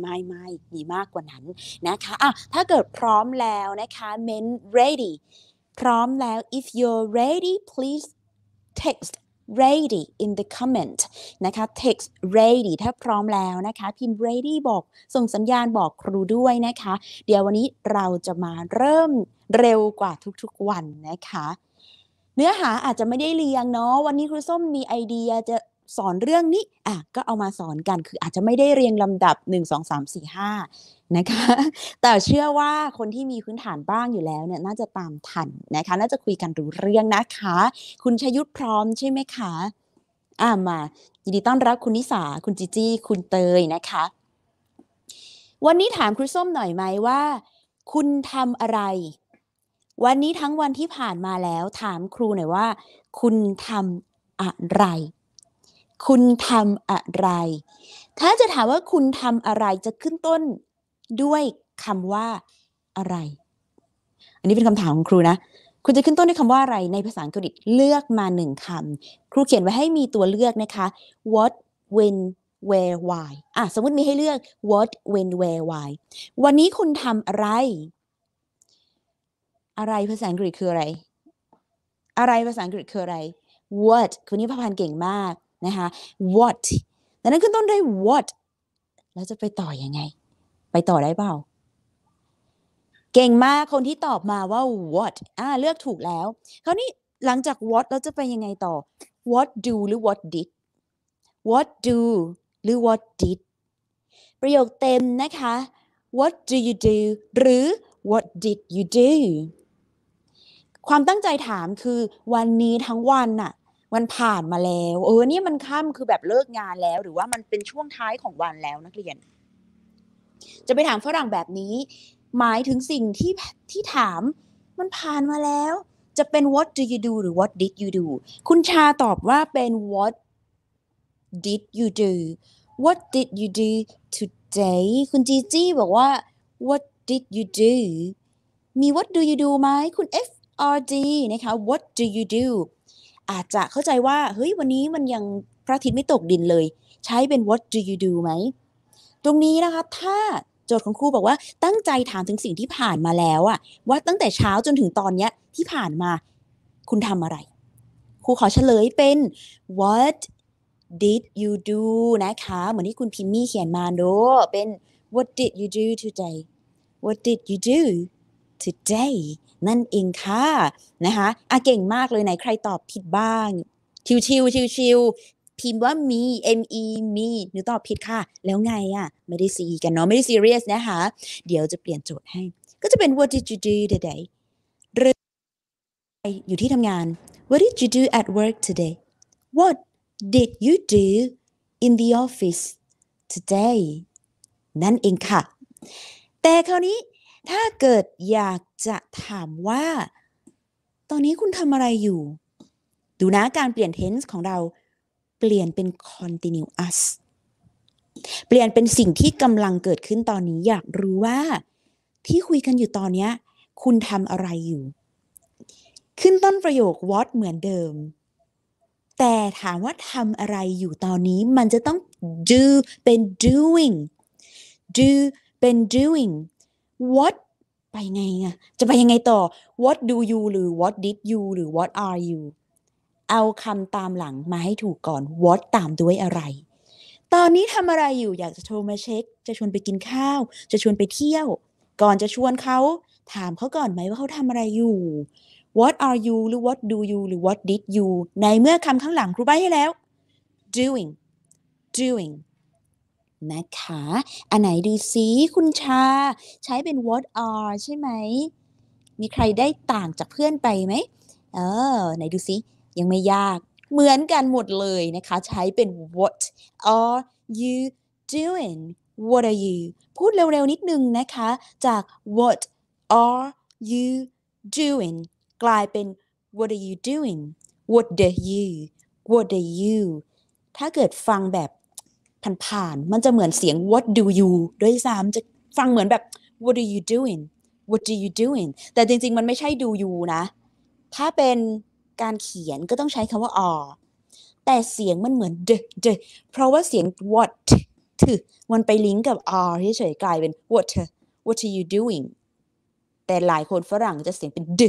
ไม่ไม่มีมากกว่านั้นนะคะอ่ะถ้าเกิดพร้อมแล้วนะคะเมน ready พร้อมแล้ว if you're ready please text ready in the comment นะคะ text ready ถ้าพร้อมแล้วนะคะพิมพ์ ready บอกส่งสัญญาณบอกครูด้วยนะคะ เดี๋ยววันนี้เราจะมาเริ่มเร็วกว่าทุก ๆ วันนะคะ เนื้อหาอาจจะไม่ได้เรียงเนาะวันนี้ครูส้มมีไอเดียจะสอนเรื่องนี้อ่ะก็เอามาสอนกันคืออาจจะไม่ได้เรียงลำดับ 1 2 3 4 5นะคะแต่เชื่อว่าคนที่มีพื้นฐานบ้างอยู่แล้วเนี่ยน่าจะตามทันนะคะ น่าจะคุยกันรู้เรื่องนะคะ คุณชยุทธพร้อมใช่ไหมคะอ่ามายินดีต้อนรับ คุณนิสาคุณจิจี้คุณเตยนะคะ วันนี้ถามครูส้มหน่อยไหมว่า คุณทำอะไร วันนี้ทั้งวันที่ผ่านมาแล้วถามครูหน่อยว่า คุณทำอะไรคุณทำอะไร ถ้าจะถามว่าคุณทำอะไรจะขึ้นต้นด้วยคำว่าอะไร อันนี้เป็นคำถามของครูนะ คุณจะขึ้นต้นด้วยคำว่าอะไรในภาษาอังกฤษเลือกมาหนึ่งคำครูเขียนไว้ให้มีตัวเลือกนะคะ what when where why อ่ะสมมติมีให้เลือก what when where why วันนี้คุณทำอะไร อะไรภาษาอังกฤษคืออะไร อะไรภาษาอังกฤษคืออะไร what คุณนี่พพันเก่งมากนะคะ what ดังนั้นขึ้นต้นด้วย what แล้วจะไปต่ออยังไง ไปต่อได้เปล่า เก่งมากคนที่ตอบมาว่า what อ่าเลือกถูกแล้วคราวนี้หลังจาก what เราจะไปยังไงต่อ what do หรือ what did what do หรือ what did ประโยคเต็มนะคะ what do you do หรือ what did you do ความตั้งใจถามคือวันนี้ทั้งวันน่ะมันผ่านมาแล้ว เออ นี่มันค่ำคือแบบเลิกงานแล้ว หรือว่ามันเป็นช่วงท้ายของวันแล้วนักเรียน จะไปถามฝรั่งแบบนี้ หมายถึงสิ่งที่ที่ถาม มันผ่านมาแล้ว จะเป็น what do you do หรือ what did you do คุณชาตอบว่าเป็น what did you do what did you do today คุณจีจี้บอกว่า what did you do มี what do you do ไหมคุณ FRD นะคะ what do you do อาจจะเข้าใจว่า เฮ้ยวันนี้มันยังพระอาทิตย์ไม่ตกดินเลย ใช้เป็น what do you do ไหมตรงนี้นะคะ ถ้าโจทย์ของครูบอกว่า ตั้งใจถามถึงสิ่งที่ผ่านมาแล้วอะว่าตั้งแต่เช้าจนถึงตอนเนี้ยที่ผ่านมา คุณทำอะไร ครูขอเฉลยเป็น what did you do นะคะเหมือนที่คุณพิมมี่เขียนมาดู เป็น what did you do today what did you do today นั่นเองค่ะนะคะอ่ะเก่งมากเลยไหนใครตอบผิดบ้างชิวชิวชิวชิวพิมพ์ว่ามี M E มีหนูตอบผิดค่ะ แล้วไงอะ่ะ ไม่ได้ซีกันเนาะไม่ได้ซีเรียสนะคะเดี๋ยวจะเปลี่ยนโจทย์ให้ก็จะเป็น what did you do today หรืออยู่ที่ทำงาน what did you do at work today what did you do in the office today นั่นเองค่ะ แต่คราวนี้ถ้าเกิดอยากจะถามว่าตอนนี้คุณทำอะไรอยู่ ดูนะการเปลี่ยน tense ของเรา เปลี่ยนเป็น continuous เปลี่ยนเป็นสิ่งที่กำลังเกิดขึ้นตอนนี้ อยากรู้ว่า ที่คุยกันอยู่ตอนนี้ คุณทำอะไรอยู่ ขึ้นต้นประโยค what เหมือนเดิม แต่ถามว่าทำอะไรอยู่ตอนนี้มันจะต้อง do เป็น doing do เป็น doing what ไปไงอะจะไปยังไงต่อ what do you หรือ what did you หรือ what are you เอาคำตามหลังมาให้ถูกก่อน what ตามด้วยอะไร ตอนนี้ทำอะไรอยู่ อยากจะโทรมาเช็ค จะชวนไปกินข้าว จะชวนไปเที่ยว ก่อนจะชวนเขาถามเขาก่อนไหมว่าเขาทำอะไรอยู่ what are you หรือ what do you หรือ what did you ในเมื่อคำข้างหลังครูใบให้แล้ว doing doing นะคะ อันไหนดูสิคุณชา ใช้เป็น what are ใช่ไหม มีใครได้ต่างจากเพื่อนไปไหมเออไหนดูสิยังไม่ยากเหมือนกันหมดเลยนะคะ ใช้เป็น what are you doing what are you พูดเร็วๆนิดนึงนะคะ จาก what are you doing กลายเป็น what are you doing what are you what are you ถ้าเกิดฟังแบบผ่านๆมันจะเหมือนเสียง what do you ด้วยซ้ำจะฟังเหมือนแบบ what are you doing what do you doing แต่จริงๆ มันไม่ใช่ do you นะ ถ้าเป็นการเขียนก็ต้องใช้คำว่า are แต่เสียงมันเหมือน d d เพราะว่าเสียง what ถ o มันไปลิงก์กับ are เฉยๆ กลายเป็น what what are you doing แต่หลายคนฝรั่งจะเสียงเป็น d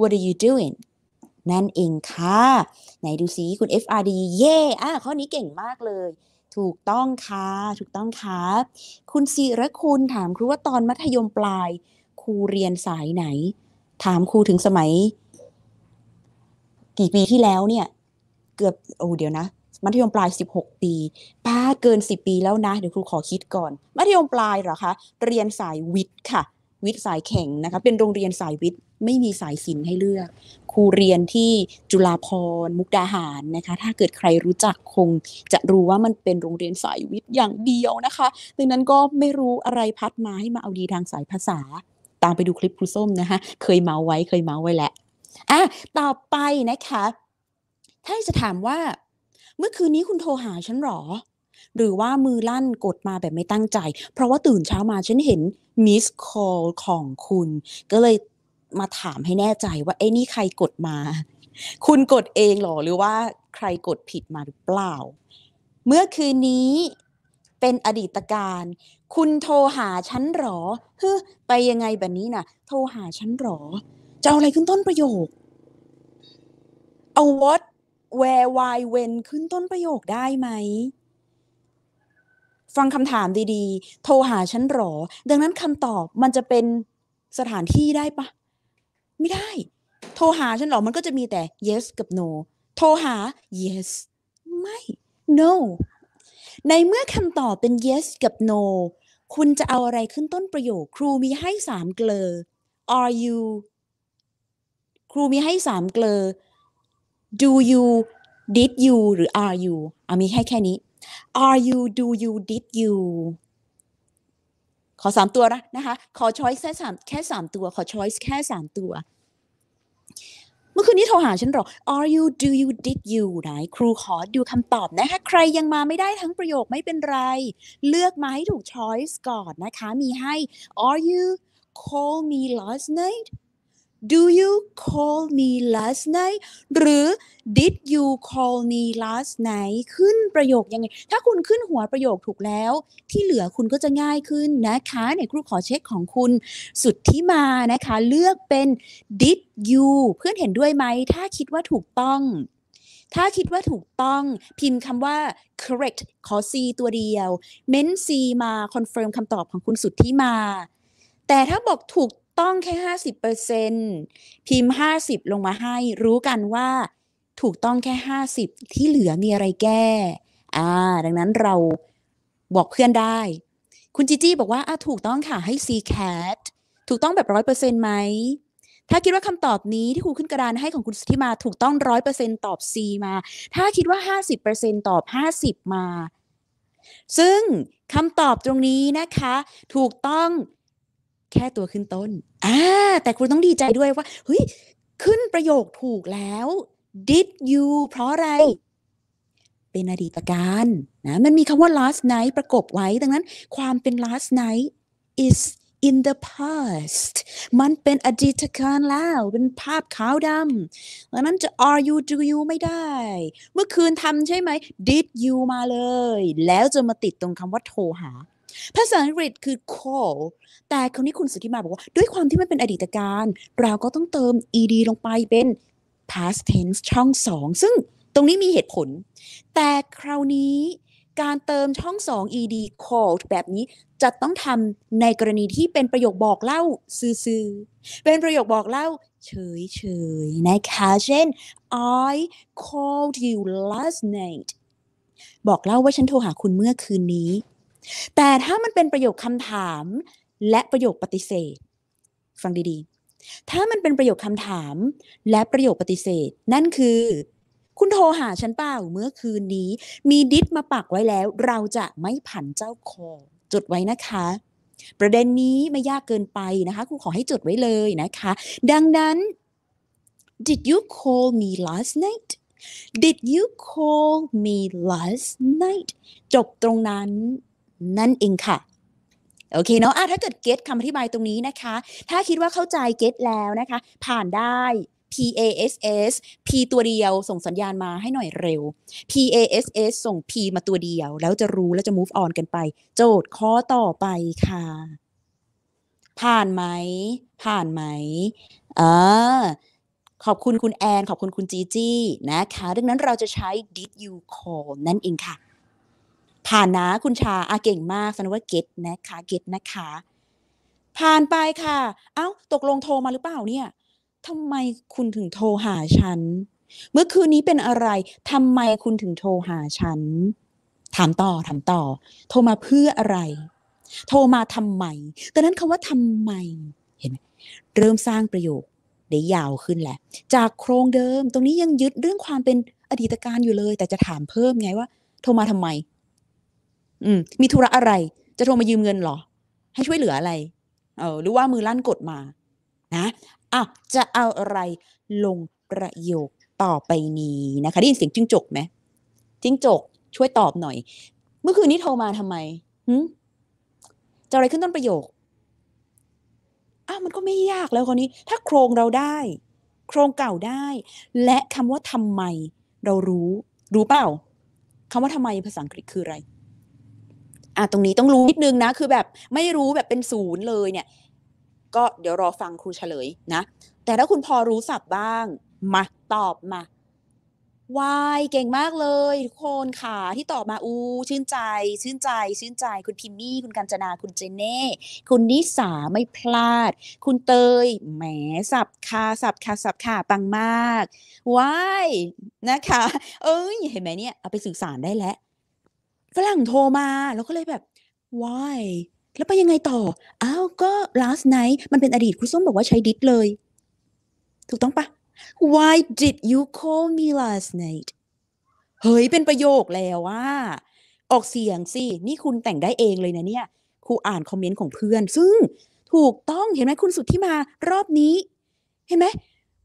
what are you doing นั่นเองค่ะ ไหนดูซิคุณ FRD เย่อ่ะข้อนี้เก่งมากเลยถูกต้องค่ะถูกต้องค่ะคุณศิรคุณถามครูว่าตอนมัธยมปลายครูเรียนสายไหน ถามครูถึงสมัย กี่ปีที่แล้วเนี่ย เกือบโอ้เดี๋ยวนะมัธยมปลายสิบหกปีป้าเกินสิบปีแล้วนะ เดี๋ยวครูขอคิดก่อน มัธยมปลายเหรอคะ เรียนสายวิทย์ค่ะวิทย์สายแข็งนะคะเป็นโรงเรียนสายวิทย์ไม่มีสายศิลป์ให้เลือก ครูเรียนที่จุฬาพรมุกดาหารนะคะ ถ้าเกิดใครรู้จักคงจะรู้ว่ามันเป็นโรงเรียนสายวิทย์อย่างเดียวนะคะดังนั้นก็ไม่รู้อะไรพัดมาให้มาเอาดีทางสายภาษา ตามไปดูคลิปครูส้มนะคะ เคยเมาไว้เคยเมาไว้แหละอ่ะต่อไปนะคะ ถ้าจะถามว่าเมื่อคืนนี้คุณโทรหาฉันหรอหรือว่ามือลั่นกดมาแบบไม่ตั้งใจ เพราะว่าตื่นเช้ามาฉันเห็นมิสคอลของคุณ ก็เลยมาถามให้แน่ใจว่าเอ้นี่ใครกดมา คุณกดเองหรอหรือว่าใครกดผิดมาหรือเปล่า เมื่อคืนนี้เป็นอดีตการ คุณโทรหาฉันหรอเฮ้ไปยังไงแบบนี้น่ะ โทรหาฉันหรอ จะเอาอะไรขึ้นต้นประโยคเอา what where why when ขึ้นต้นประโยคได้ไหมฟังคำถามดีๆ โทรหาฉันหรอ ดังนั้นคำตอบมันจะเป็นสถานที่ได้ปะไม่ได้ โทรหาฉันหรอมันก็จะมีแต่ yes กับ no โทรหา yes ไม่ no ในเมื่อคำตอบเป็น yes กับ no คุณจะเอาอะไรขึ้นต้นประโยค ครูมีให้สามเกลอ are you ครูมีให้สามเกลอ do you did you หรือ are you เอามีให้แค่นี้ are you do you did you ขอสามตัวนะนะคะ ขอช้อยแค่สามแค่สามตัว ขอช้อยแค่สามตัว เมื่อคืนนี้โทรหาฉันหรอ are you do you did you ไหนครูขอดูคำตอบนะคะ ใครยังมาไม่ได้ทั้งประโยคไม่เป็นไร เลือกมาให้ถูกช้อยก่อนนะคะ มีให้ are you call me last night Do you call me last night หรือ Did you call me last night ขึ้นประโยคยังไง ถ้าคุณขึ้นหัวประโยคถูกแล้วที่เหลือคุณก็จะง่ายขึ้นนะคะในครูขอเช็คของคุณสุดที่มานะคะ เลือกเป็น Did you เพื่อนเห็นด้วยไหม ถ้าคิดว่าถูกต้อง ถ้าคิดว่าถูกต้องพิมพ์คำว่า correct ขอ C ตัวเดียวเม้น C มา confirm คำตอบของคุณสุดที่มา แต่ถ้าบอกถูกต้องแค่ห้าสิบเปอร์เซ็นพิมพ์ห้าสิบลงมาให้รู้กันว่า ถูกต้องแค่ห้าสิบที่เหลือมีอะไรแก้อ่าดังนั้นเราบอกเพื่อนได้ คุณจีจี้บอกว่าอ่าถูกต้องค่ะให้ CCAT ถูกต้องแบบร้อยเปอร์เซ็นต์ไหม ถ้าคิดว่าคำตอบนี้ที่ครูขึ้นกระดานให้ของคุณสุธิมาถูกต้องร้อยเปอร์เซ็นตอบ C มา ถ้าคิดว่าห้าสิบเปอร์เซ็นตอบห้าสิบมา ซึ่งคำตอบตรงนี้นะคะ ถูกต้องแค่ตัวขึ้นต้นอ่าแต่คุณต้องดีใจด้วยว่าเฮ้ยขึ้นประโยคถูกแล้ว did you เพราะอะไร เป็นอดีตการนะ มันมีคำว่า last night ประกบไว้ ดังนั้นความเป็น last night is in the past มันเป็นอดีตการแล้ว เป็นภาพขาวดำดังนั้นจะ are you do you ไม่ได้ เมื่อคืนทำใช่ไหม did you มาเลย แล้วจะมาติดตรงคำว่าโทรหาภาษาอังกฤษคือ call แต่คราวนี้คุณสุทธิมาบอกว่า ด้วยความที่มันเป็นอดีตการ เราก็ต้องเติม ed ลงไปเป็น past tense ช่องสองซึ่งตรงนี้มีเหตุผล แต่คราวนี้การเติมช่องสอง ed called แบบนี้จะต้องทำในกรณีที่เป็นประโยคบอกเล่า ซื่อๆ เป็นประโยคบอกเล่า เฉย ๆ นะคะเช่น I called you last night บอกเล่าว่าฉันโทรหาคุณเมื่อคืนนี้แต่ถ้ามันเป็นประโยคคำถามและประโยคปฏิเสธฟังดีๆ ถ้ามันเป็นประโยคคำถามและประโยคปฏิเสธ นั่นคือ คุณโทรหาฉันเปล่าเมื่อคืนนี้ มีดิสมาปักไว้แล้ว เราจะไม่ผันเจ้าคอจดไว้นะคะ ประเด็นนี้ไม่ยากเกินไปนะคะครูขอให้จดไว้เลยนะคะ ดังนั้น did you call me last night did you call me last night จบตรงนั้นนั่นเองค่ะ โอเคเนาะถ้าเกิดเก็ตคำอธิบายตรงนี้นะคะ ถ้าคิดว่าเข้าใจเก็ตแล้วนะคะ ผ่านได้ PASS P ตัวเดียวส่งสัญญาณมาให้หน่อยเร็ว PASS ส่ง P มาตัวเดียว แล้วจะรู้แล้วจะ move on กันไป โจทย์ข้อต่อไปค่ะ ผ่านไหม ผ่านไหมอ่าขอบคุณคุณ แอน ขอบคุณคุณจีจี้นะคะดังนั้นเราจะใช้ did you call นั่นเองค่ะผ่านนะคุณชาอาเก่งมากสันว่าเก็ตนะคะเก็ตนะคะ ผ่านไปค่ะ เอา้า ตกลงโทรมาหรือเปล่าเนี่ยทำไมคุณถึงโทรหาฉัน เมื่อคืนนี้เป็นอะไรทำไมคุณถึงโทรหาฉัน ถามต่อ ถามต่อโทรมาเพื่ออะไร โทรมาทำไมดังนั้นคำว่าทำไม เห็นไหมเริ่มสร้างประโยคได้ยาวขึ้นแหละ จากโครงเดิมตรงนี้ยังยึดเรื่องความเป็นอดีตการอยู่เลย แต่จะถามเพิ่มไงว่าโทรมาทำไมอืมมีธุระอะไร จะโทรมายืมเงินหรอ ให้ช่วยเหลืออะไร เออหรือว่ามือลั่นกดมา นะอ่ะจะเอาอะไรลงประโยคต่อไปนี้นะคะได้ยินเสียงจิ้งจกไหมจิ้งจก ช่วยตอบหน่อย เมื่อคืนนี้โทรมาทำไมหืมจะอะไรขึ้นต้นประโยคอ้าวมันก็ไม่ยากแล้วคนนี้ ถ้าโครงเราได้ โครงเก่าได้ และคำว่าทำไม เรารู้ รู้เปล่าคำว่าทำไมภาษาอังกฤษคืออะไร่ะตรงนี้ต้องรู้นิดนึงนะ คือแบบไม่รู้แบบเป็นศูนย์เลยเนี่ย ก็เดี๋ยวรอฟังครูเฉลยนะ แต่ถ้าคุณพอรู้สับบ้าง มาตอบมาวายเก่งมากเลยทุกคนค่ะ ที่ตอบมาอูชื่นใจชื่นใจชื่นใจคุณพิมมี่คุณกัญจนาคุณเจเน่คุณนิสาไม่พลาด คุณเตย แหมสับค่ะสับค่ะสับค่ะปังมากวายนะคะ เอ้ย เห็นไหมเนี่ยเอาไปสื่อสารได้แล้วฝรั่งโทรมาเราก็เลยแบบ why แล้วไปยังไงต่อ อ้าวก็ last night มันเป็นอดีตครูส้มบอกว่าใช้ดิดเลย ถูกต้องปะ why did you call me last night เฮ้ย เป็นประโยคแล้วว่า ออกเสียงสินี่คุณแต่งได้เองเลยนะเนี่ยครูอ่านคอมเมนต์ของเพื่อน ซึ่งถูกต้องเห็นไหมคุณสุดที่มารอบนี้ เห็นไหม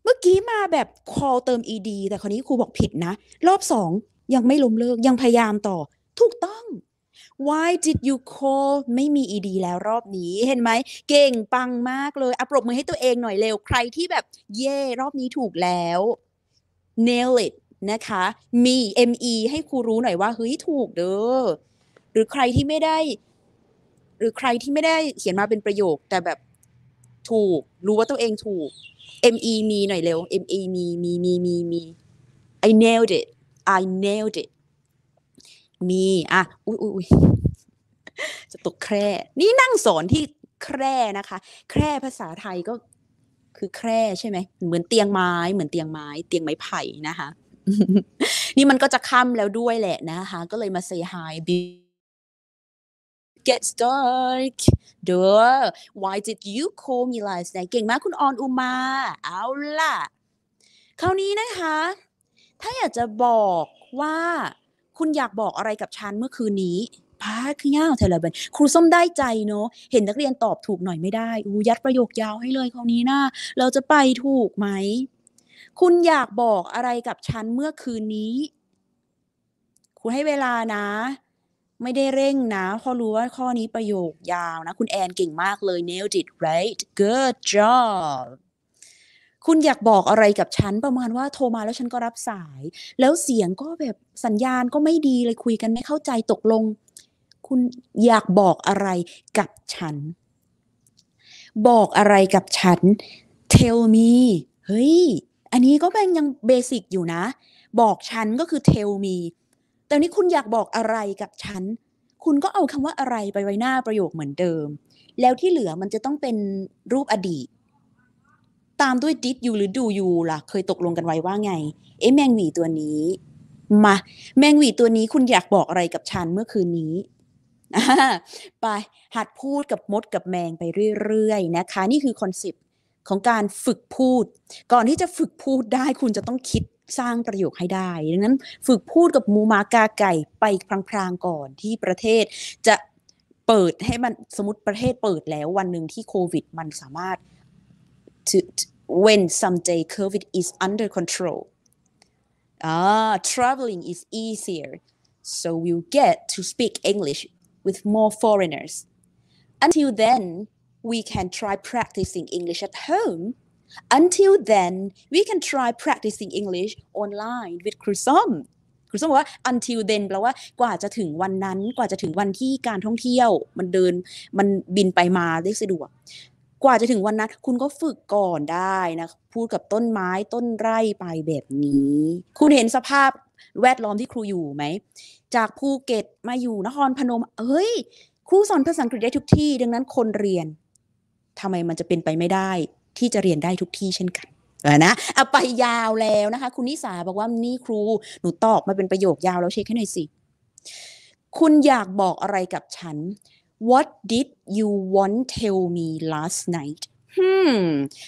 เมื่อกี้มาแบบ call เติม ed แต่คราวนี้ครูบอกผิดนะ รอบสองยังไม่ล้มเลิกยังพยายามต่อถูกต้อง Why did you call ไม่มี ed แล้วรอบนี้ เห็นไหม เก่งปังมากเลยอะปรบมือให้ตัวเองหน่อยเร็ว ใครที่แบบ เย่รอบนี้ถูกแล้ว nail it นะคะ มี me ให้ครูรู้หน่อยว่าเฮ้ย ถูกเด้อ หรือใครที่ไม่ได้ หรือใครที่ไม่ได้เขียนมาเป็นประโยคแต่แบบ ถูก รู้ว่าตัวเองถูก me มีหน่อยเร็ว me มี มี มี มีมี I nailed it I nailed it มี อ่ะ อุ้ยอุ้ยจะตกแคร่ นี่นั่งสอนที่แคร่นะคะ แคร่ภาษาไทยก็คือแคร่ใช่ไหม เหมือนเตียงไม้ เหมือนเตียงไม้ เตียงไม้ไผ่นะคะ นี่มันก็จะค่ำแล้วด้วยแหละนะคะ ก็เลยมา say hi gets dark เด้อ why did you call me last night เก่งมากคุณออนอุมาเอาล่ะคราวนี้นะคะ ถ้าอยากจะบอกว่าคุณอยากบอกอะไรกับฉันเมื่อคืนนี้ พาคือเงาเทเลเบนครูส้มได้ใจเนาะ เห็นนักเรียนตอบถูกหน่อยไม่ได้ อูยัดประโยคยาวให้เลย คราวนี้นะ เราจะไปถูกไหม คุณอยากบอกอะไรกับฉันเมื่อคืนนี้ คุณให้เวลานะ ไม่ได้เร่งนะ พอรู้ว่าข้อนี้ประโยคยาวนะ คุณแอนเก่งมากเลย nailed it right good job คุณอยากบอกอะไรกับฉันประมาณว่าโทรมาแล้วฉันก็รับสาย แล้วเสียงก็แบบสัญญาณก็ไม่ดีเลยคุยกันไม่เข้าใจตกลง คุณอยากบอกอะไรกับฉัน บอกอะไรกับฉัน tell me เฮ้ย อันนี้ก็เป็นยังเบสิกอยู่นะบอกฉันก็คือ tell me แต่นี้คุณอยากบอกอะไรกับฉัน คุณก็เอาคำว่าอะไรไปไว้หน้าประโยคเหมือนเดิม แล้วที่เหลือมันจะต้องเป็นรูปอดีตตามด้วย did you หรือ do you ล่ะ เคยตกลงกันไว้ว่าไง เอ๊ะแมงหวีตัวนี้ มา แมงหวีตัวนี้คุณอยากบอกอะไรกับฉันเมื่อคืนนี้ ไปหัดพูดกับมดกับแมงไปเรื่อย ๆ นะคะ นี่คือคอนเซปต์ ของการฝึกพูด ก่อนที่จะฝึกพูดได้คุณจะต้องคิดสร้างประโยคให้ได้ดังนั้นฝึกพูดกับมูมากาไก่ไปพลางๆ ก่อนที่ประเทศจะเปิดให้มันสมมติประเทศเปิดแล้ววันหนึ่งที่โควิด มันสามารถ to, to when someday COVID is under control. Ah, traveling is easier, so we'll get to speak English with more foreigners. Until then, we can try practicing English at home. Until then, we can try practicing English online with ครูส้มครูส้มบอกว่า until then แปลว่ากว่าจะถึงวันนั้นกว่าจะถึงวันที่การท่องเที่ยวมันเดินมันบินไปมาได้สะดวกกว่าจะถึงวันนั้นคุณก็ฝึกก่อนได้นะ พูดกับต้นไม้ต้นไร่ไปแบบนี้ คุณเห็นสภาพแวดล้อมที่ครูอยู่ไหม จากภูเก็ตมาอยู่นครพนม เอ้ย ครูสอนภาษาอังกฤษได้ทุกที่ดังนั้นคนเรียนทำไมมันจะเป็นไปไม่ได้ที่จะเรียนได้ทุกที่เช่นกัน นะเอาไปยาวแล้วนะคะคุณนิสาบอกว่านี่ครูหนูตอบมาเป็นประโยคยาวแล้วเช็คให้หน่อยสิ คุณอยากบอกอะไรกับฉัน What did you want tell me last night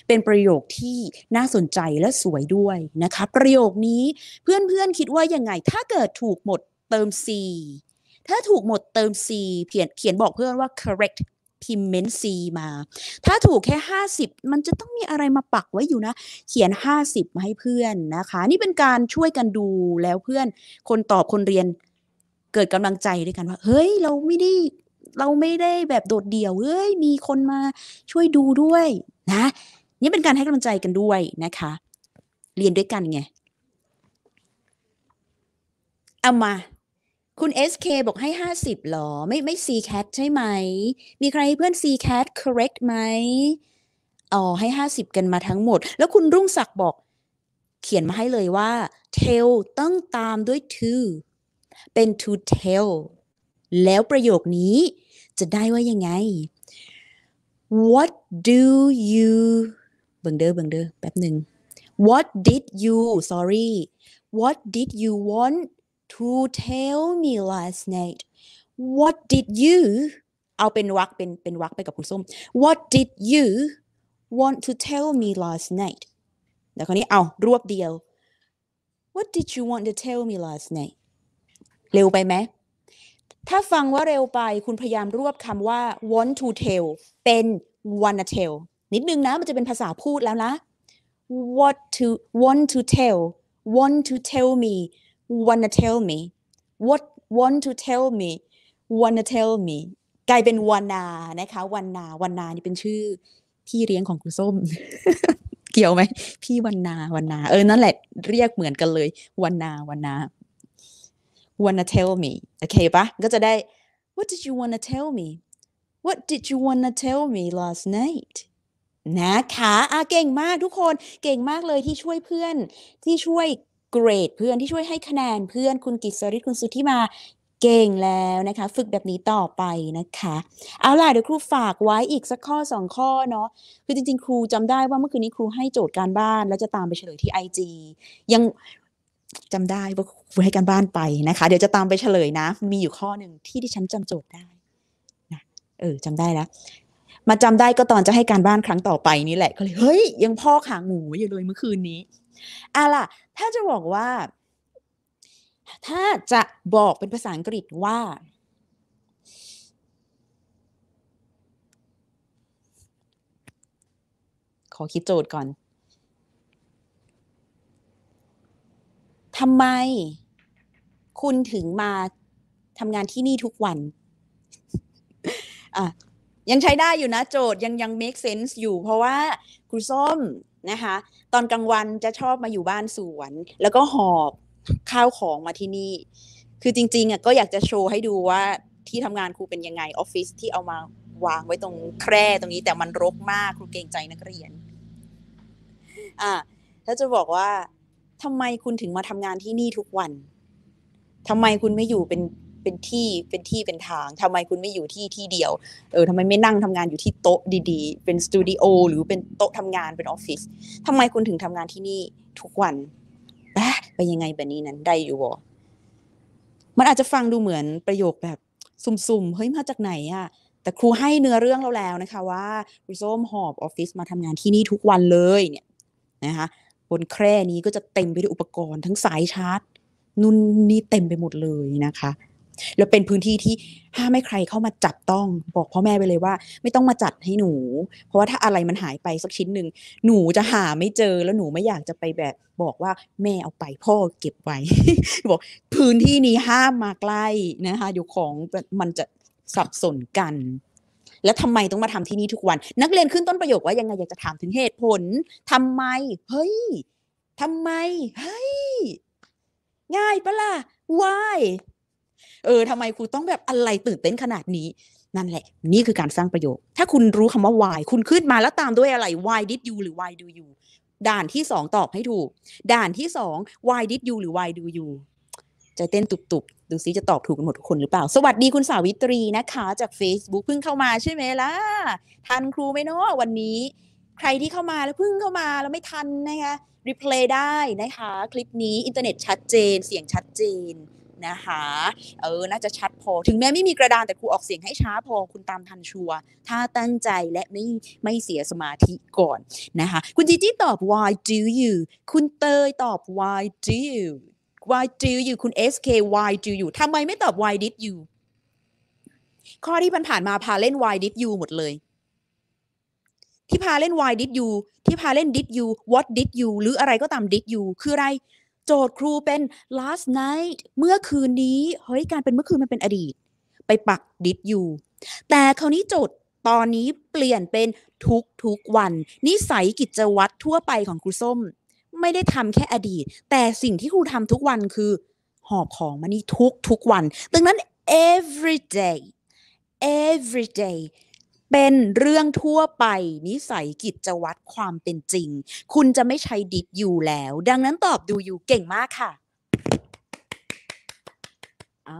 เป็นประโยคที่น่าสนใจและสวยด้วยนะคะ ประโยคนี้เพื่อนๆคิดว่ายังไง ถ้าเกิดถูกหมดเติม c ถ้าถูกหมดเติม c เขียนเขียนบอกเพื่อนว่า correct พิมพ์เมนซีมา ถ้าถูกแค่ 50 มันจะต้องมีอะไรมาปักไว้อยู่นะ เขียน 50 มาให้เพื่อนนะคะ นี่เป็นการช่วยกันดูแล้วเพื่อนคนตอบคนเรียนเกิดกำลังใจด้วยกันว่าเฮ้ย เราไม่ได้เราไม่ได้แบบโดดเดี่ยวเอ้ย มีคนมาช่วยดูด้วยนะ นี่เป็นการให้กำลังใจกันด้วยนะคะ เรียนด้วยกันไง เอามา คุณ SK บอกให้ 50 หรอ ไม่ไม่ C cat ใช่ไหม มีใครเพื่อน C cat correct ไหม อ๋อ ให้ 50 กันมาทั้งหมด แล้วคุณรุ่งศักดิ์บอก เขียนมาให้เลยว่า t e l l ต้องตามด้วย to เป็น to t e l l แล้วประโยคนี้จะได้ว่ายังไง what do you เบิ่งเด้อเบิ่งเด้อแป๊บหนึ่ง what did you sorry what did you want to tell me last night what did you เอาเป็นวักเป็นเป็นวักไปกับคุณส้ม what did you want to tell me last night แล้วคราวนี้เอา รวบเดียว what did you want to tell me last night เร็วไปไหมถ้าฟังว่าเร็วไปคุณพยายามรวบคำว่า want to tell เป็น wanna tell นิดนึงนะมันจะเป็นภาษาพูดแล้วนะ what to want to tell want to tell me wanna tell me what want to tell me wanna tell me กลายเป็นวานานะคะวานาวานานี่เป็นชื่อพี่เลี้ยงของครูส้ม เกี่ยวไหม พี่วานาวานา เออนั่นแหละเรียกเหมือนกันเลยวานาวานา wanna tell me โอเคปะก็จะได้ what did you wanna tell me what did you wanna tell me last night นะคะ อ่ะ เก่งมากทุกคน เก่งมากเลยที่ช่วยเพื่อน ที่ช่วยเกรดเพื่อน ที่ช่วยให้คะแนนเพื่อน คุณกิสริศคุณสุธิมาเก่งแล้วนะคะ ฝึกแบบนี้ต่อไปนะคะ เอาล่ะเดี๋ยวครูฝากไว้อีกสักข้อ 2 ข้อเนาะ คือจริง ๆ ครูจำได้ว่าเมื่อคืนนี้ครูให้โจทย์การบ้านแล้วจะตามไปเฉลยที่ IG ยังจำได้ว่าคุยให้การบ้านไปนะคะ เดี๋ยวจะตามไปเฉลยนะ มีอยู่ข้อหนึ่งที่ที่ฉันจำโจทย์ได้นะเออจำได้แล้ว มาจำได้ก็ตอนจะให้การบ้านครั้งต่อไปนี่แหละก็เลยเฮ้ย ยังพ่อขางหมูอยู่เลยเมื่อคืนนี้อะล่ะ ถ้าจะบอกว่า ถ้าจะบอกเป็นภาษาอังกฤษว่า ขอคิดโจทย์ก่อนทำไมคุณถึงมาทำงานที่นี่ทุกวันอ่ะยังใช้ได้อยู่นะโจทย์ยังยัง make sense อยู่เพราะว่าครูส้มนะคะ ตอนกลางวันจะชอบมาอยู่บ้านสวน แล้วก็หอบข้าวของมาที่นี่ คือจริงๆอ่ะก็อยากจะโชว์ให้ดูว่าที่ทำงานครูเป็นยังไง ออฟฟิศที่เอามา วางไว้ตรงแคร่ตรงนี้ แต่มันรกมากครูเกรงใจนักเรียน อ่าถ้าจะบอกว่าทำไมคุณถึงมาทำงานที่นี่ทุกวัน ทำไมคุณไม่อยู่เป็นเป็นที่เป็นที่เป็นทาง ทำไมคุณไม่อยู่ที่ที่เดียว เออทำไมไม่นั่งทำงานอยู่ที่โต๊ะดี ๆ เป็นสตูดิโอหรือเป็นโต๊ะทำงานเป็นออฟฟิศทำไมคุณถึงทำงานที่นี่ทุกวันไปยังไงแบบนี้นั้นได้อยู่บ่มันอาจจะฟังดูเหมือนประโยคแบบสุ่มๆ เฮ้ย มาจากไหนอะแต่ครูให้เนื้อเรื่องเราแล้วนะคะ ว่าคุณส้มหอบออฟฟิศมาทำงานที่นี่ทุกวันเลย เนี่ยนะคะบนแคร่นี้ก็จะเต็มไปด้วยอุปกรณ์ทั้งสายชาร์จนุ่นนี่เต็มไปหมดเลยนะคะ แล้วเป็นพื้นที่ที่ห้ามไม่ใครเข้ามาจับต้อง บอกพ่อแม่ไปเลยว่า ไม่ต้องมาจัดให้หนู เพราะว่าถ้าอะไรมันหายไปสักชิ้นหนึ่งหนูจะหาไม่เจอแล้วหนูไม่อยากจะไปแบบบอกว่าแม่เอาไปพ่อเก็บไว้ บอกพื้นที่นี้ห้ามมาใกล้นะคะอยู่ของมันจะสับสนกันแล้วทำไมต้องมาทำที่นี่ทุกวัน นักเรียนขึ้นต้นประโยคว่ายังไงอยากจะถามถึงเหตุผลทำไม เฮ้ยทำไมเฮ้ยง่ายปะล่ะ why เออทำไมครูต้องแบบอะไรตื่นเต้นขนาดนี้ นั่นแหละ นี่คือการสร้างประโยค ถ้าคุณรู้คำว่า why คุณขึ้นมาแล้วตามด้วยอะไร why did you หรือ why do you ด่านที่สองตอบให้ถูก ด่านที่สอง why did you หรือ why do you จะเต้นตุบๆ ดูซิจะตอบถูกกันหมดทุกคนหรือเปล่า สวัสดีคุณสาวิตรีนะคะ จาก Facebook เพิ่งเข้ามาใช่ไหมล่ะ ทันครูไหมเนาะวันนี้ใครที่เข้ามาแล้วเพิ่งเข้ามาแล้วไม่ทันนะคะรีเพลย์ได้นะคะ คลิปนี้อินเทอร์เน็ตชัดเจนเสียงชัดเจน นะคะเออน่าจะชัดพอถึงแม้ไม่มีกระดาน แต่ครูออกเสียงให้ช้าพอคุณตามทันชัวถ้าตั้งใจและไม่ไม่เสียสมาธิก่อนนะคะคุณจีจี้ตอบ why do you คุณเตยตอบ why do you why do you คุณ SK why do you ทำไมไม่ตอบ why did you ข้อที่มันผ่านมาพาเล่น why did you หมดเลย ที่พาเล่น why did you ที่พาเล่น did you what did you หรืออะไรก็ตาม did you คืออะไร โจทย์ครูเป็น last night เมื่อคืนนี้ เฮ้ยการเป็นเมื่อคืนมันเป็นอดีต ไปปัก did you แต่คราวนี้โจทย์ตอนนี้เปลี่ยนเป็นทุกทุกวัน นิสัยกิจวัตรทั่วไปของครูส้มไม่ได้ทำแค่อดีต แต่สิ่งที่ครูทำทุกวันคือ หอบของมานี่ทุกทุกวัน ดังนั้น every day every day เป็นเรื่องทั่วไปนิสัยกิจวัตรความเป็นจริง คุณจะไม่ใช้ดิดอยู่แล้ว ดังนั้นตอบดูอยู่เก่งมากค่ะอ่า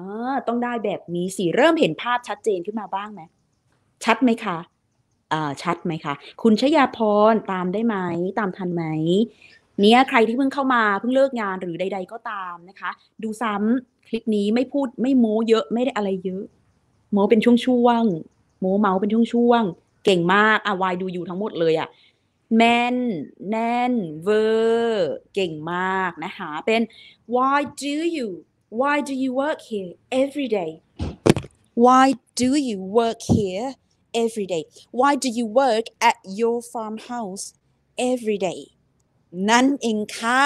ต้องได้แบบนี้สิ เริ่มเห็นภาพชัดเจนขึ้นมาบ้างไหมชัดไหมคะอ่าชัดไหมคะ คุณชยาพร ตามได้ไหม ตามทันไหมเนี้ยใครที่เพิ่งเข้ามาเพิ่งเลิกงานหรือใดๆก็ตามนะคะ ดูซ้ำคลิปนี้ไม่พูดไม่โม้เยอะไม่ได้อะไรเยอะโม้เป็นช่วงๆโม้เมาเป็นช่วงๆเก่งมากอ่ะวายดูอยู่ทั้งหมดเลยอ่ะแมนแนนเวอร์ เก่งมากนะคะเป็น why do you why do you work here every day why do you work here every day why do you work at your farmhouse every day นั่นเองค่ะ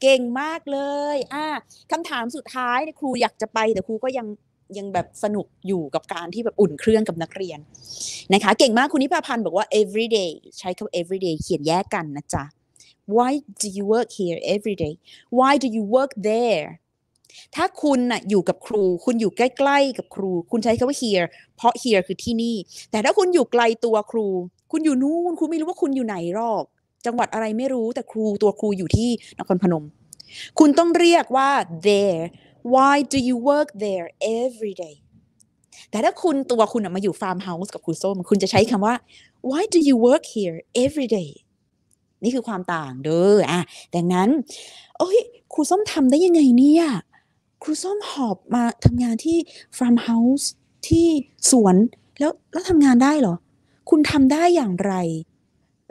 เก่งมากเลย อ่าคำถามสุดท้ายเนี่ยครูอยากจะไป แต่ครูก็ยังยังแบบสนุกอยู่กับการที่แบบอุ่นเครื่องกับนักเรียนนะคะ เก่งมากคุณนิพาพันธ์บอกว่า everyday ใช้คำ everyday เขียนแยกกันนะจ๊ะ why do you work here every day why do you work there ถ้าคุณนะ่ะอยู่กับครู คุณอยู่ใกล้ๆ กับครู คุณใช้คำว่า here เพราะ here คือที่นี่ แต่ถ้าคุณอยู่ไกลตัวครู คุณอยู่นู้นคุณไม่รู้ว่าคุณอยู่ไหนหรอกจังหวัดอะไรไม่รู้ แต่ครูตัวครูอยู่ที่นครพนม คุณต้องเรียกว่า there why do you work there every day แต่ถ้าคุณตัวคุณมาอยู่ฟาร์มเฮาส์กับครูส้มคุณจะใช้คำว่า why do you work here every day นี่คือความต่างเด้ออ่ะดังนั้น โอ้ย ครูส้มทำได้ยังไงเนี่ย ครูส้มหอบมาทำงานที่ฟาร์มเฮาส์ที่สวน แล้วแล้วทำงานได้เหรอ คุณทำได้อย่างไร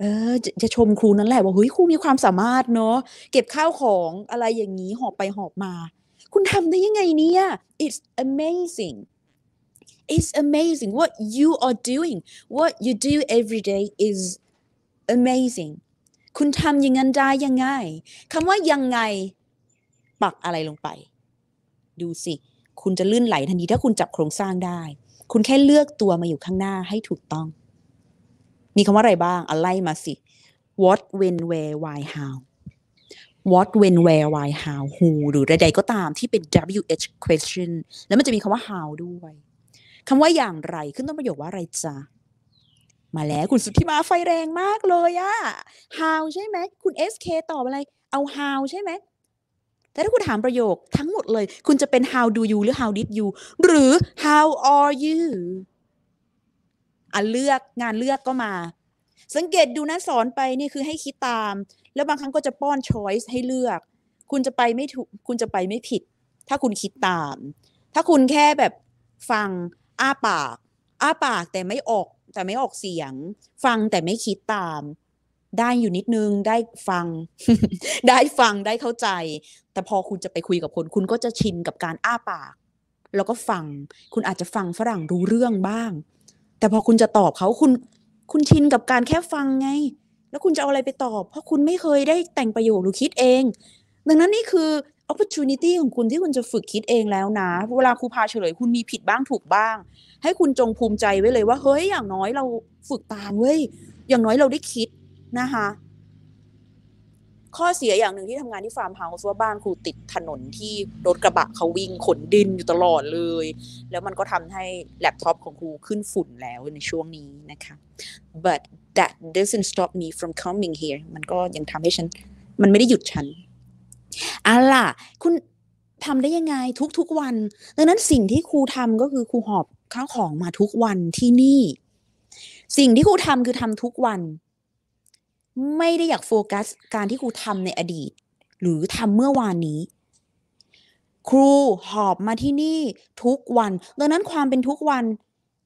ออจะจะชมครูนั้นแหละว่าเฮ้ยครูมีความสามารถเนาะเก็บข้าวของอะไรอย่างนี้ หอบไปหอบมา คุณทำได้ยังไงเนี่ย it's amazing it's amazing what you are doing what you do every day is amazing คุณทำอย่างไงนได้ยังไงคำว่ายังไงปักอะไรลงไป ดูสิ คุณจะลื่นไหลทันทีถ้าคุณจับโครงสร้างได้ คุณแค่เลือกตัวมาอยู่ข้างหน้าให้ถูกต้องมีคำว่าอะไรบ้างอะไรมาสิ what when where why how what when where why how who หรือใดๆก็ตามที่เป็น wh question แล้วมันจะมีคำว่า how ด้วยคำว่าอย่างไรขึ้นต้นประโยคว่า อะไรจ้ะมาแล้วคุณสุทธิมาไฟแรงมากเลยอะ how ใช่ไหมคุณ sk ตอบอะไรเอา how ใช่ไหม แต่ถ้าคุณถามประโยคทั้งหมดเลย คุณจะเป็น how do you หรือ how did you หรือ how are you อันเลือกงานเลือกก็มา สังเกตดูนะสอนไปนี่คือให้คิดตาม แล้วบางครั้งก็จะป้อนช้อยส์ให้เลือก คุณจะไปไม่ถูกคุณจะไปไม่ผิด ถ้าคุณคิดตาม ถ้าคุณแค่แบบฟังอ้าปากอ้าปากแต่ไม่ออกแต่ไม่ออกเสียง ฟังแต่ไม่คิดตาม ได้อยู่นิดนึง ได้ฟัง ได้ฟังได้เข้าใจ แต่พอคุณจะไปคุยกับคน คุณก็จะชินกับการอ้าปากแล้วก็ฟังคุณอาจจะฟังฝรั่งรู้เรื่องบ้างแต่พอคุณจะตอบเขาคุณคุณชินกับการแค่ฟังไง แล้วคุณจะเอาอะไรไปตอบ เพราะคุณไม่เคยได้แต่งประโยคหรือคิดเอง ดังนั้นนี่คือ opportunity ของคุณที่คุณจะฝึกคิดเองแล้วนะ เวลาครูพาเฉลย คุณมีผิดบ้างถูกบ้าง ให้คุณจงภูมิใจไว้เลยว่า เฮ้ย อย่างน้อยเราฝึกตามเว้ยอย่างน้อยเราได้คิดนะคะข้อเสียอย่างหนึ่งที่ทำงานที่ฟาร์มเฮาส์ว่าบ้านครูติดถนนที่รถกระบะเขาวิ่งขนดินอยู่ตลอดเลย แล้วมันก็ทำให้แล็ปท็อปของครูขึ้นฝุ่นแล้วในช่วงนี้นะคะ but that doesn't stop me from coming here มันก็ยังทำให้ฉัน มันไม่ได้หยุดฉันอะล่ะ คุณทำได้ยังไงทุกๆวันดังนั้นสิ่งที่ครูทำก็คือครูหอบข้าวของมาทุกวันที่นี่ สิ่งที่ครูทำคือทำทุกวันไม่ได้อยากโฟกัสการที่ครูทำในอดีต หรือทำเมื่อวานนี้ ครูหอบมาที่นี่ทุกวันดังนั้นความเป็นทุกวัน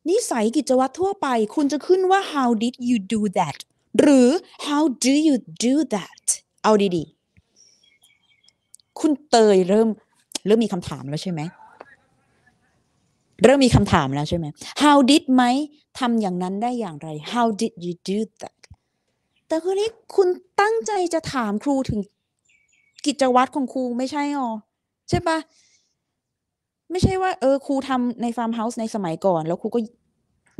นิสัยกิจวัตรทั่วไป คุณจะขึ้นว่า how did you do that หรือ how do you do that เอาดีๆคุณเตยเริ่มเริ่มมีคำถามแล้วใช่ไหม เริ่มมีคำถามแล้วใช่ไหม how did ไหมทำอย่างนั้นได้อย่างไร how did you do that แต่คือนี้คุณตั้งใจจะถามครูถึงกิจวัตรของครูไม่ใช่หรอใช่ปะ ไม่ใช่ว่า เออครูทำในฟาร์มเฮาส์ในสมัยก่อน แล้วครูก็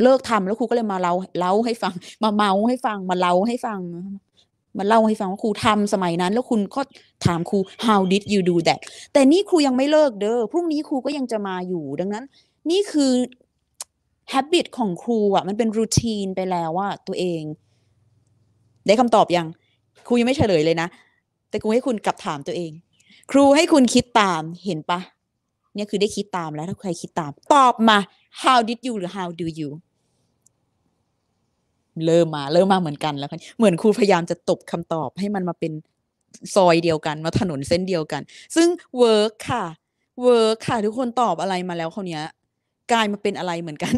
เลิกทำ แล้วครูก็เลยมาเล่าเล่าให้ฟัง มาเมาให้ฟังมาเล่าให้ฟังมาเล่าให้ฟังว่าครูทำสมัยนั้น แล้วคุณก็ถามครู how did you do that แต่นี่ครูยังไม่เลิกเด้อพรุ่งนี้ครูก็ยังจะมาอยู่ดังนั้น นี่คือ habit ของครู อ่ะ มันเป็นรูทีนไปแล้วว่าตัวเองได้คำตอบยัง ครูยังไม่เฉลยเลยนะ แต่ครูให้คุณกลับถามตัวเอง ครูให้คุณคิดตามเห็นปะเนี่ยคือได้คิดตามแล้วถ้าใครคิดตาม ตอบมา how did you หรือ how do you เริ่มมาเริ่มมาเหมือนกันแล้วเหมือนครูพยายามจะตบคำตอบ ให้มันมาเป็นซอยเดียวกัน มาถนนเส้นเดียวกัน ซึ่ง work ค่ะ work ค่ะ ทุกคนตอบอะไรมาแล้วเขาเนี้ยกลายมาเป็นอะไรเหมือนกัน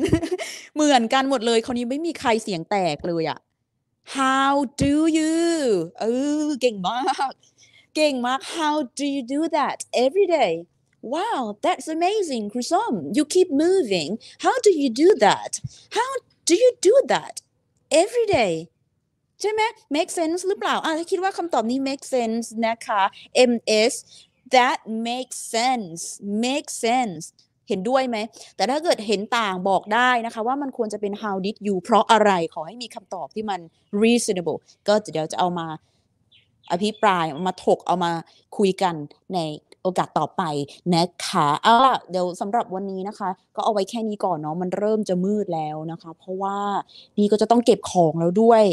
เหมือนกันหมดเลย คราวนี้ไม่มีใครเสียงแตกเลยอะ how do you เออเก่งมากเก่งมาก how do you do that every day wow that's amazing Chrisom. you keep moving how do you do that how do you do that every day ใช่ไหม make sense หรือเปล่าอ่ะถ้าคิดว่าคำตอบนี้ make sense นะคะ ms that makes sense make sense เห็นด้วยไหม แต่ถ้าเกิดเห็นต่างบอกได้นะคะ ว่ามันควรจะเป็น how did you เพราะอะไรขอให้มีคำตอบที่มัน reasonable ก็เดี๋ยวจะเอามา อภิปรายมาถกเอามาคุยกันในโอกาสต่อไปนะคะเอาล่ะเดี๋ยวสำหรับวันนี้นะคะ ก็เอาไว้แค่นี้ก่อนเนาะมันเริ่มจะมืดแล้วนะคะ เพราะว่านี่ก็จะต้องเก็บของแล้วด้วย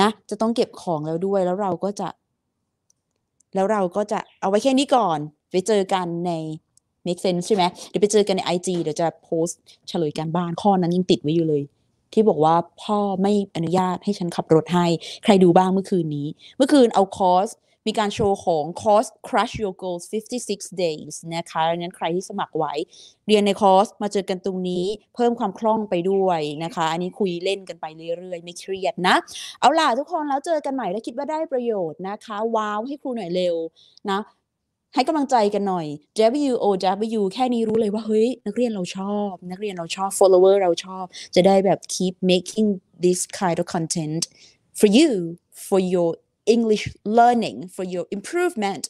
นะ จะต้องเก็บของแล้วด้วยแล้วเราก็จะ แล้วเราก็จะเอาไว้แค่นี้ก่อนไปเจอกันใน make sense ใช่ไหม เดี๋ยวไปเจอกันใน IG เดี๋ยวจะโพสเฉลยการบ้านข้อนั้นยังติดไว้อยู่เลย ที่บอกว่าพ่อไม่อนุญาตให้ฉันขับรถให้ ใครดูบ้างเมื่อคืนนี้ เมื่อคืนเอาคอร์ส มีการโชว์ของ คอส crush your goals 56 days นะคะดังนั้นใครที่สมัครไว้ เรียนในคอร์สมาเจอกันตรงนี้ เพิ่มความคล่องไปด้วยนะคะ อันนี้คุยเล่นกันไปเรื่อยๆไม่เครียดนะ เอาล่ะทุกคนแล้วเจอกันใหม่แล้วคิดว่าได้ประโยชน์นะคะว้าวให้ครูหน่อยเร็วนะให้กำลังใจกันหน่อย W O W แค่นี้รู้เลยว่า เฮ้ย นักเรียนเราชอบ นักเรียนเราชอบ follower เราชอบจะได้แบบ keep making this kind of content for you for your English learning for your improvement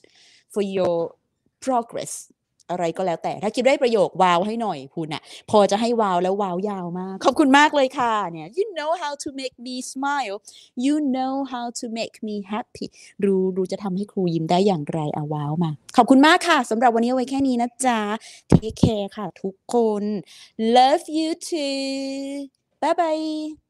for your progress อะไรก็แล้วแต่ ถ้าคิดได้ประโยคว้าวให้หน่อยคุณอะพอจะให้ว้าว แล้วว้าวยาวมาก ขอบคุณมากเลยค่ะเนี่ย you know how to make me smile you know how to make me happy รู้ รู้จะทำให้ครูยิ้มได้อย่างไรเอาว้าวมา ขอบคุณมากค่ะสำหรับวันนี้เอาไว้แค่นี้นะจ๊ะ take care ค่ะ ทุกคน love you too bye bye